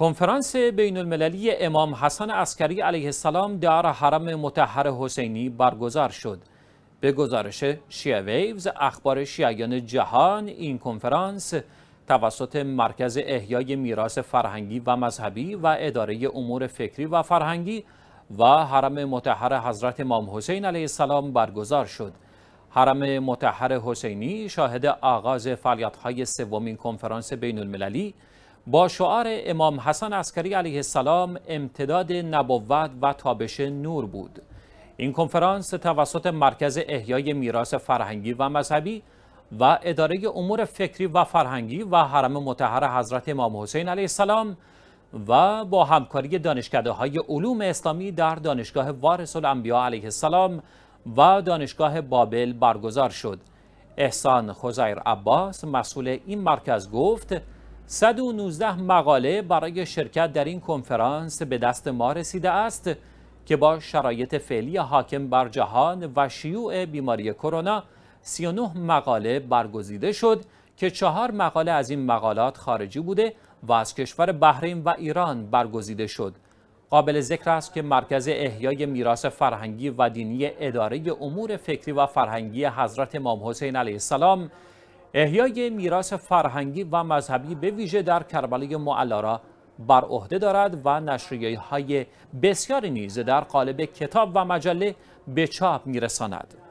کنفرانس بین المللی امام حسن عسکری علیه السلام در حرم متحر حسینی برگزار شد. به گزارش شیعه ویوز اخبار شیعیان جهان این کنفرانس توسط مرکز احیای میراث فرهنگی و مذهبی و اداره امور فکری و فرهنگی و حرم متحر حضرت امام حسین علیه السلام برگزار شد. حرم متحر حسینی شاهد آغاز فعالیت‌های سومین کنفرانس بین المللی با شعار امام حسن عسکری علیه السلام امتداد نبوت و تابش نور بود این کنفرانس توسط مرکز احیای میراث فرهنگی و مذهبی و اداره امور فکری و فرهنگی و حرم متحر حضرت امام حسین علیه السلام و با همکاری دانشکده های علوم اسلامی در دانشگاه وارث الانبیا علیه السلام و دانشگاه بابل برگزار شد احسان خزیر عباس مسئول این مرکز گفت 119 مقاله برای شرکت در این کنفرانس به دست ما رسیده است که با شرایط فعلی حاکم بر جهان و شیوع بیماری کرونا 39 مقاله برگزیده شد که چهار مقاله از این مقالات خارجی بوده و از کشور بحرین و ایران برگزیده شد. قابل ذکر است که مرکز احیای میراث فرهنگی و دینی اداره امور فکری و فرهنگی حضرت امام حسین علیه السلام احیای میراث فرهنگی و مذهبی به ویژه در کربلای معلا را بر عهده دارد و نشریه های بسیاری نیز در قالب کتاب و مجله به چاپ میرساند.